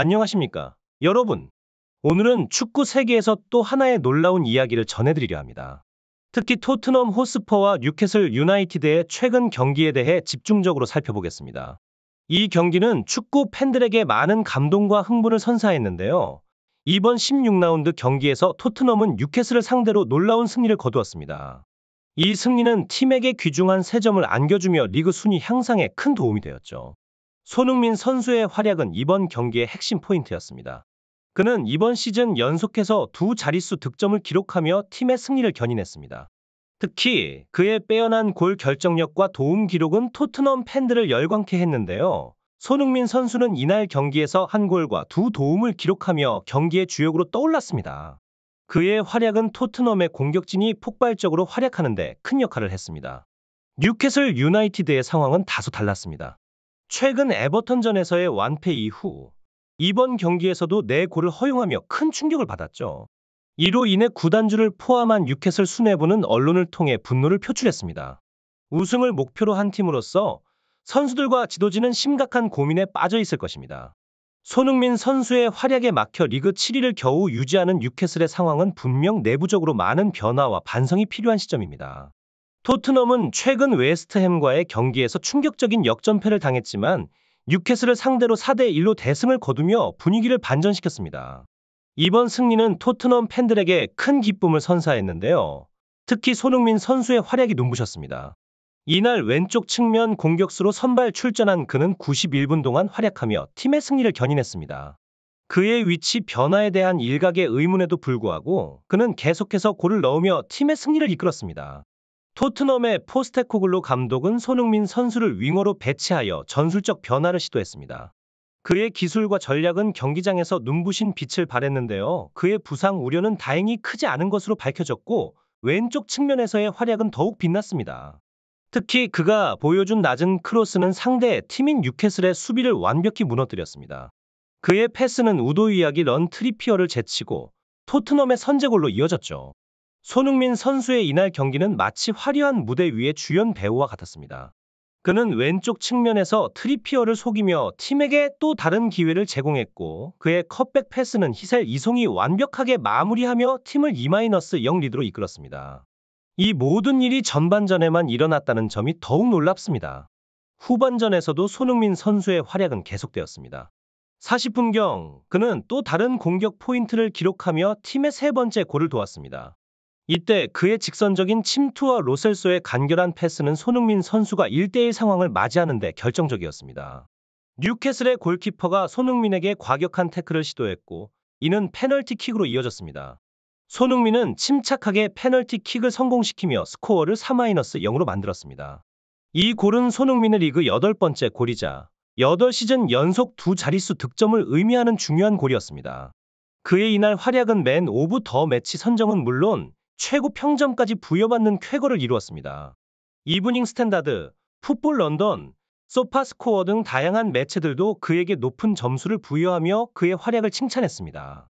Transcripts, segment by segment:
안녕하십니까? 여러분, 오늘은 축구 세계에서 또 하나의 놀라운 이야기를 전해드리려 합니다. 특히 토트넘 호스퍼와 뉴캐슬 유나이티드의 최근 경기에 대해 집중적으로 살펴보겠습니다. 이 경기는 축구 팬들에게 많은 감동과 흥분을 선사했는데요. 이번 16라운드 경기에서 토트넘은 뉴캐슬을 상대로 놀라운 승리를 거두었습니다. 이 승리는 팀에게 귀중한 세점을 안겨주며 리그 순위 향상에 큰 도움이 되었죠. 손흥민 선수의 활약은 이번 경기의 핵심 포인트였습니다. 그는 이번 시즌 연속해서 두 자릿수 득점을 기록하며 팀의 승리를 견인했습니다. 특히 그의 빼어난 골 결정력과 도움 기록은 토트넘 팬들을 열광케 했는데요. 손흥민 선수는 이날 경기에서 한 골과 두 도움을 기록하며 경기의 주역으로 떠올랐습니다. 그의 활약은 토트넘의 공격진이 폭발적으로 활약하는데 큰 역할을 했습니다. 뉴캐슬 유나이티드의 상황은 다소 달랐습니다. 최근 에버턴전에서의 완패 이후 이번 경기에서도 4골을 허용하며 큰 충격을 받았죠. 이로 인해 구단주를 포함한 유캐슬 수뇌부는 언론을 통해 분노를 표출했습니다. 우승을 목표로 한 팀으로서 선수들과 지도진은 심각한 고민에 빠져 있을 것입니다. 손흥민 선수의 활약에 막혀 리그 7위를 겨우 유지하는 유캐슬의 상황은 분명 내부적으로 많은 변화와 반성이 필요한 시점입니다. 토트넘은 최근 웨스트햄과의 경기에서 충격적인 역전패를 당했지만 뉴캐슬을 상대로 4대1로 대승을 거두며 분위기를 반전시켰습니다. 이번 승리는 토트넘 팬들에게 큰 기쁨을 선사했는데요. 특히 손흥민 선수의 활약이 눈부셨습니다. 이날 왼쪽 측면 공격수로 선발 출전한 그는 91분 동안 활약하며 팀의 승리를 견인했습니다. 그의 위치 변화에 대한 일각의 의문에도 불구하고 그는 계속해서 골을 넣으며 팀의 승리를 이끌었습니다. 토트넘의 포스테코글로 감독은 손흥민 선수를 윙어로 배치하여 전술적 변화를 시도했습니다. 그의 기술과 전략은 경기장에서 눈부신 빛을 발했는데요. 그의 부상 우려는 다행히 크지 않은 것으로 밝혀졌고 왼쪽 측면에서의 활약은 더욱 빛났습니다. 특히 그가 보여준 낮은 크로스는 상대 팀인 뉴캐슬의 수비를 완벽히 무너뜨렸습니다. 그의 패스는 우도이야기 런 트리피어를 제치고 토트넘의 선제골로 이어졌죠. 손흥민 선수의 이날 경기는 마치 화려한 무대 위의 주연 배우와 같았습니다. 그는 왼쪽 측면에서 트리피어를 속이며 팀에게 또 다른 기회를 제공했고 그의 컷백 패스는 히셀 이송이 완벽하게 마무리하며 팀을 2-0 리드로 이끌었습니다. 이 모든 일이 전반전에만 일어났다는 점이 더욱 놀랍습니다. 후반전에서도 손흥민 선수의 활약은 계속되었습니다. 40분경 그는 또 다른 공격 포인트를 기록하며 팀의 세 번째 골을 도왔습니다. 이때 그의 직선적인 침투와 로셀소의 간결한 패스는 손흥민 선수가 1대1 상황을 맞이하는데 결정적이었습니다. 뉴캐슬의 골키퍼가 손흥민에게 과격한 태클을 시도했고 이는 페널티킥으로 이어졌습니다. 손흥민은 침착하게 페널티킥을 성공시키며 스코어를 4-0으로 만들었습니다. 이 골은 손흥민의 리그 8번째 골이자 8시즌 연속 두 자릿수 득점을 의미하는 중요한 골이었습니다. 그의 이날 활약은 맨 오브 더 매치 선정은 물론 최고 평점까지 부여받는 쾌거를 이루었습니다. 이브닝 스탠다드, 풋볼 런던, 소파스코어 등 다양한 매체들도 그에게 높은 점수를 부여하며 그의 활약을 칭찬했습니다.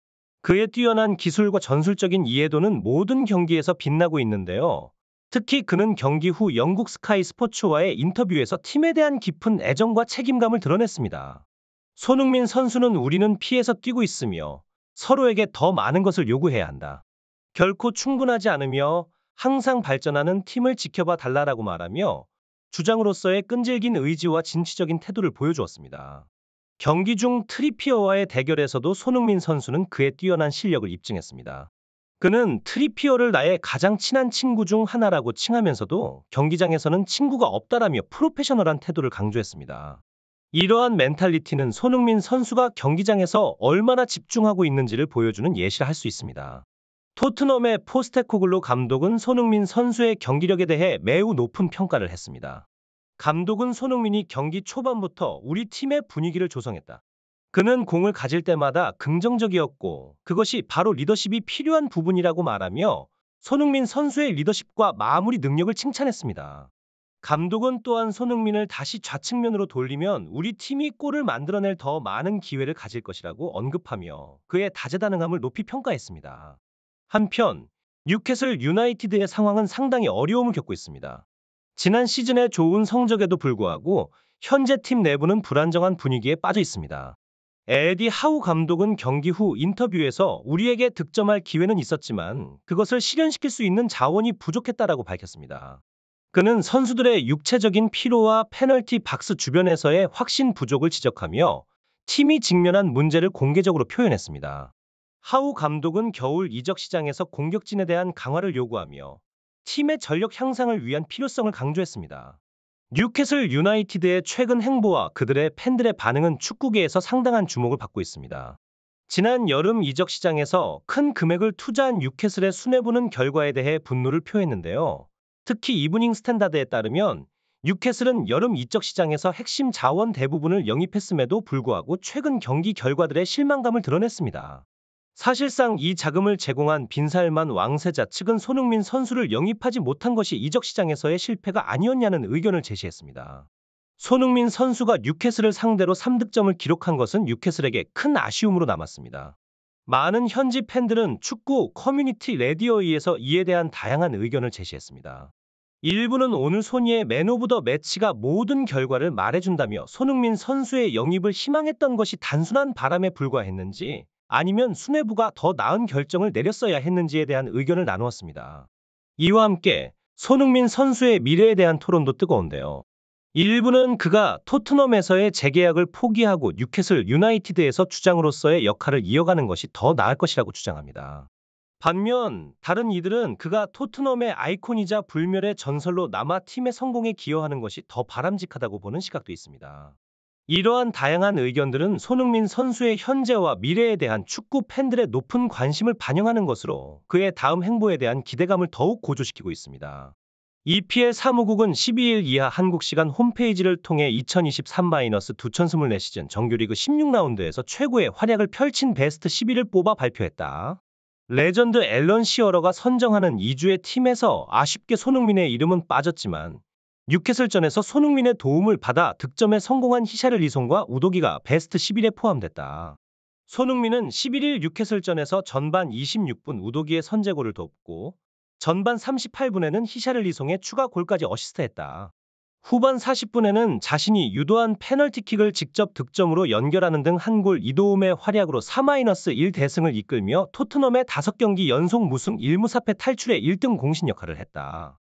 그의 뛰어난 기술과 전술적인 이해도는 모든 경기에서 빛나고 있는데요. 특히 그는 경기 후 영국 스카이 스포츠와의 인터뷰에서 팀에 대한 깊은 애정과 책임감을 드러냈습니다. 손흥민 선수는 우리는 피해서 뛰고 있으며 서로에게 더 많은 것을 요구해야 한다. 결코 충분하지 않으며 항상 발전하는 팀을 지켜봐 달라라고 말하며 주장으로서의 끈질긴 의지와 진취적인 태도를 보여주었습니다. 경기 중 트리피어와의 대결에서도 손흥민 선수는 그의 뛰어난 실력을 입증했습니다. 그는 트리피어를 나의 가장 친한 친구 중 하나라고 칭하면서도 경기장에서는 친구가 없다라며 프로페셔널한 태도를 강조했습니다. 이러한 멘탈리티는 손흥민 선수가 경기장에서 얼마나 집중하고 있는지를 보여주는 예시라 할 수 있습니다. 토트넘의 포스테코글로 감독은 손흥민 선수의 경기력에 대해 매우 높은 평가를 했습니다. 감독은 손흥민이 경기 초반부터 우리 팀의 분위기를 조성했다. 그는 공을 가질 때마다 긍정적이었고 그것이 바로 리더십이 필요한 부분이라고 말하며 손흥민 선수의 리더십과 마무리 능력을 칭찬했습니다. 감독은 또한 손흥민을 다시 좌측면으로 돌리면 우리 팀이 골을 만들어낼 더 많은 기회를 가질 것이라고 언급하며 그의 다재다능함을 높이 평가했습니다. 한편 뉴캐슬 유나이티드의 상황은 상당히 어려움을 겪고 있습니다. 지난 시즌의 좋은 성적에도 불구하고 현재 팀 내부는 불안정한 분위기에 빠져 있습니다. 에디 하우 감독은 경기 후 인터뷰에서 우리에게 득점할 기회는 있었지만 그것을 실현시킬 수 있는 자원이 부족했다라고 밝혔습니다. 그는 선수들의 육체적인 피로와 페널티 박스 주변에서의 확신 부족을 지적하며 팀이 직면한 문제를 공개적으로 표현했습니다. 하우 감독은 겨울 이적 시장에서 공격진에 대한 강화를 요구하며 팀의 전력 향상을 위한 필요성을 강조했습니다. 뉴캐슬 유나이티드의 최근 행보와 그들의 팬들의 반응은 축구계에서 상당한 주목을 받고 있습니다. 지난 여름 이적 시장에서 큰 금액을 투자한 뉴캐슬의 순회보는 결과에 대해 분노를 표했는데요. 특히 이브닝 스탠다드에 따르면 뉴캐슬은 여름 이적 시장에서 핵심 자원 대부분을 영입했음에도 불구하고 최근 경기 결과들의 실망감을 드러냈습니다. 사실상 이 자금을 제공한 빈살만 왕세자 측은 손흥민 선수를 영입하지 못한 것이 이적 시장에서의 실패가 아니었냐는 의견을 제시했습니다. 손흥민 선수가 뉴캐슬을 상대로 3득점을 기록한 것은 뉴캐슬에게 큰 아쉬움으로 남았습니다. 많은 현지 팬들은 축구 커뮤니티 레디오이에서 이에 대한 다양한 의견을 제시했습니다. 일부는 오늘 소니의 맨 오브 더 매치가 모든 결과를 말해준다며 손흥민 선수의 영입을 희망했던 것이 단순한 바람에 불과했는지 아니면 수뇌부가 더 나은 결정을 내렸어야 했는지에 대한 의견을 나누었습니다. 이와 함께 손흥민 선수의 미래에 대한 토론도 뜨거운데요. 일부는 그가 토트넘에서의 재계약을 포기하고 뉴캐슬 유나이티드에서 주장으로서의 역할을 이어가는 것이 더 나을 것이라고 주장합니다. 반면 다른 이들은 그가 토트넘의 아이콘이자 불멸의 전설로 남아 팀의 성공에 기여하는 것이 더 바람직하다고 보는 시각도 있습니다. 이러한 다양한 의견들은 손흥민 선수의 현재와 미래에 대한 축구 팬들의 높은 관심을 반영하는 것으로 그의 다음 행보에 대한 기대감을 더욱 고조시키고 있습니다. EPL 사무국은 12일 이하 한국 시간 홈페이지를 통해 2023-2024 시즌 정규리그 16라운드에서 최고의 활약을 펼친 베스트 11을 뽑아 발표했다. 레전드 앨런 시어러가 선정하는 2주의 팀에서 아쉽게 손흥민의 이름은 빠졌지만 뉴캐슬전에서 손흥민의 도움을 받아 득점에 성공한 히샤를이송과 우도기가 베스트 11에 포함됐다. 손흥민은 11일 뉴캐슬전에서 전반 26분 우도기의 선제골을 돕고 전반 38분에는 히샤를이송의 추가 골까지 어시스트했다. 후반 40분에는 자신이 유도한 페널티킥을 직접 득점으로 연결하는 등 한 골 이도움의 활약으로 4-1 대승을 이끌며 토트넘의 5경기 연속 무승 1무사패 탈출에 1등 공신 역할을 했다.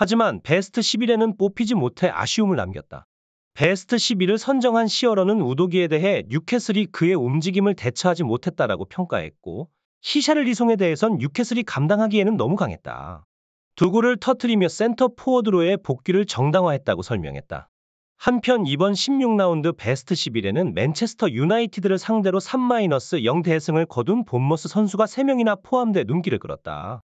하지만 베스트 11에는 뽑히지 못해 아쉬움을 남겼다. 베스트 11을 선정한 시어러는 우도기에 대해 뉴캐슬이 그의 움직임을 대처하지 못했다라고 평가했고 히샤를이송에 대해선 뉴캐슬이 감당하기에는 너무 강했다. 두 골을 터트리며 센터 포워드로의 복귀를 정당화했다고 설명했다. 한편 이번 16라운드 베스트 11에는 맨체스터 유나이티드를 상대로 3-0 대승을 거둔 본머스 선수가 3명이나 포함돼 눈길을 끌었다.